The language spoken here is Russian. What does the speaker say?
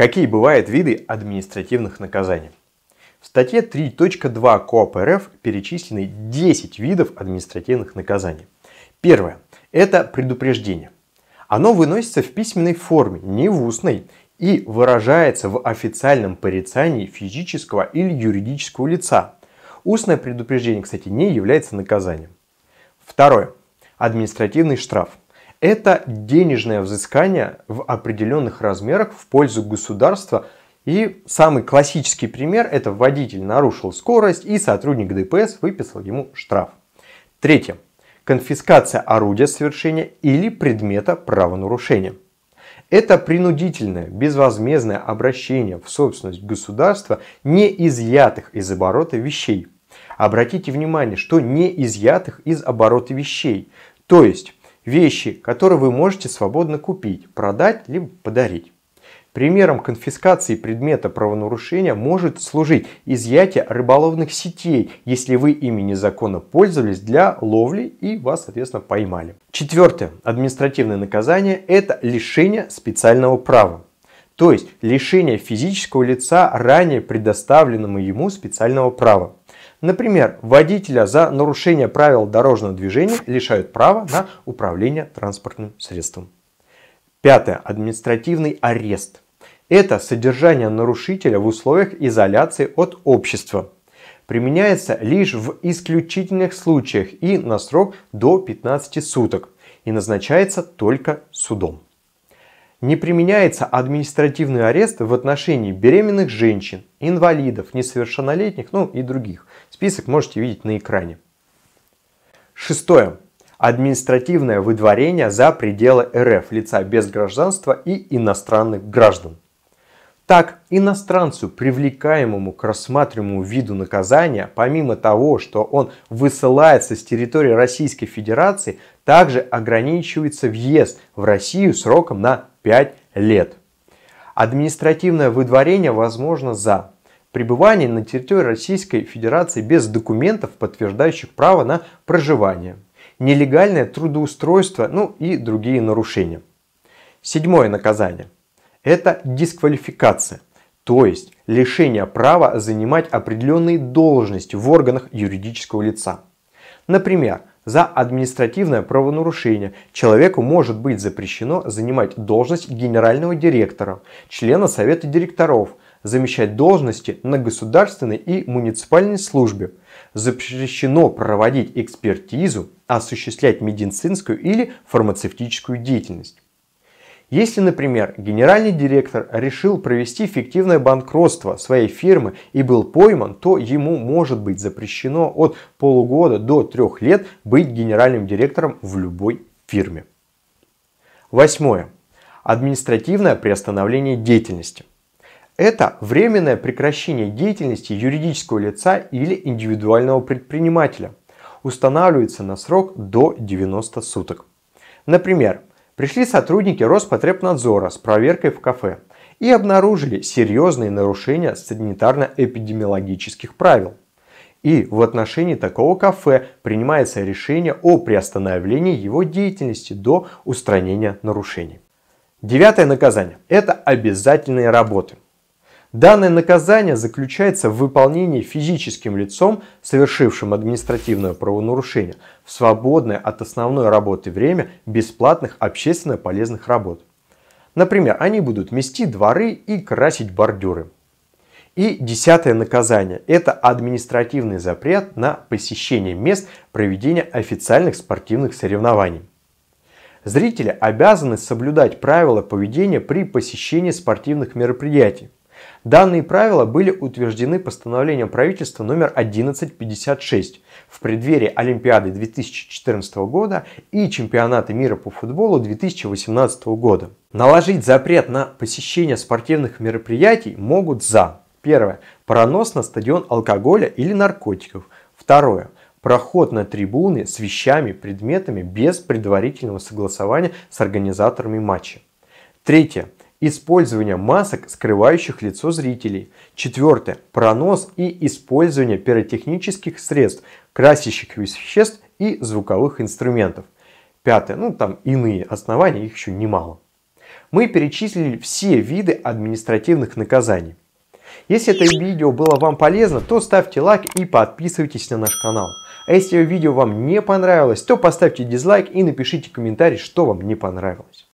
Какие бывают виды административных наказаний? В статье 3.2 КОАП РФ перечислены 10 видов административных наказаний. Первое – это предупреждение. Оно выносится в письменной форме, не в устной, и выражается в официальном порицании физического или юридического лица. Устное предупреждение, кстати, не является наказанием. Второе. Административный штраф. Это денежное взыскание в определенных размерах в пользу государства. И самый классический пример – это водитель нарушил скорость и сотрудник ДПС выписал ему штраф. Третье. Конфискация орудия совершения или предмета правонарушения. Это принудительное, безвозмездное обращение в собственность государства не изъятых из оборота вещей. Обратите внимание, что не изъятых из оборота вещей. То есть Вещи, которые вы можете свободно купить, продать либо подарить. Примером конфискации предмета правонарушения может служить изъятие рыболовных сетей, если вы ими незаконно пользовались для ловли и вас, соответственно, поймали. Четвертое. Административное наказание – это лишение специального права. То есть лишение физического лица ранее предоставленному ему специального права. Например, водителя за нарушение правил дорожного движения лишают права на управление транспортным средством. Пятое. Административный арест. Это содержание нарушителя в условиях изоляции от общества. Применяется лишь в исключительных случаях и на срок до 15 суток и назначается только судом. Не применяется административный арест в отношении беременных женщин, инвалидов, несовершеннолетних, ну и других. Список можете видеть на экране. Шестое. Административное выдворение за пределы РФ лица без гражданства и иностранных граждан. Так, иностранцу, привлекаемому к рассматриваемому виду наказания, помимо того, что он высылается с территории Российской Федерации, также ограничивается въезд в Россию сроком на 5 лет. Административное выдворение возможно за пребывание на территории Российской Федерации без документов, подтверждающих право на проживание, нелегальное трудоустройство, ну и другие нарушения. Седьмое наказание – это дисквалификация, то есть лишение права занимать определенные должности в органах юридического лица. Например, за административное правонарушение человеку может быть запрещено занимать должность генерального директора, члена совета директоров, замещать должности на государственной и муниципальной службе. Запрещено проводить экспертизу, осуществлять медицинскую или фармацевтическую деятельность. Если, например, генеральный директор решил провести фиктивное банкротство своей фирмы и был пойман, то ему может быть запрещено от полугода до трех лет быть генеральным директором в любой фирме. Восьмое. Административное приостановление деятельности. Это временное прекращение деятельности юридического лица или индивидуального предпринимателя. Устанавливается на срок до 90 суток. Например, Пришли сотрудники Роспотребнадзора с проверкой в кафе и обнаружили серьезные нарушения санитарно-эпидемиологических правил. И в отношении такого кафе принимается решение о приостановлении его деятельности до устранения нарушений. Девятое наказание – это обязательные работы – Данное наказание заключается в выполнении физическим лицом, совершившим административное правонарушение, в свободное от основной работы время бесплатных общественно полезных работ. Например, они будут мести дворы и красить бордюры. И десятое наказание – это административный запрет на посещение мест проведения официальных спортивных соревнований. Зрители обязаны соблюдать правила поведения при посещении спортивных мероприятий. Данные правила были утверждены постановлением правительства номер 1156 в преддверии Олимпиады 2014 года и Чемпионата мира по футболу 2018 года. Наложить запрет на посещение спортивных мероприятий могут за Первое. Пронос на стадион алкоголя или наркотиков. Второе. Проход на трибуны с вещами, предметами без предварительного согласования с организаторами матча. Третье. Использование масок, скрывающих лицо зрителей. Четвертое. Пронос и использование пиротехнических средств, красящих веществ и звуковых инструментов. Пятое. Ну там иные основания, их еще немало. Мы перечислили все виды административных наказаний. Если это видео было вам полезно, то ставьте лайк и подписывайтесь на наш канал. А если видео вам не понравилось, то поставьте дизлайк и напишите комментарий, что вам не понравилось.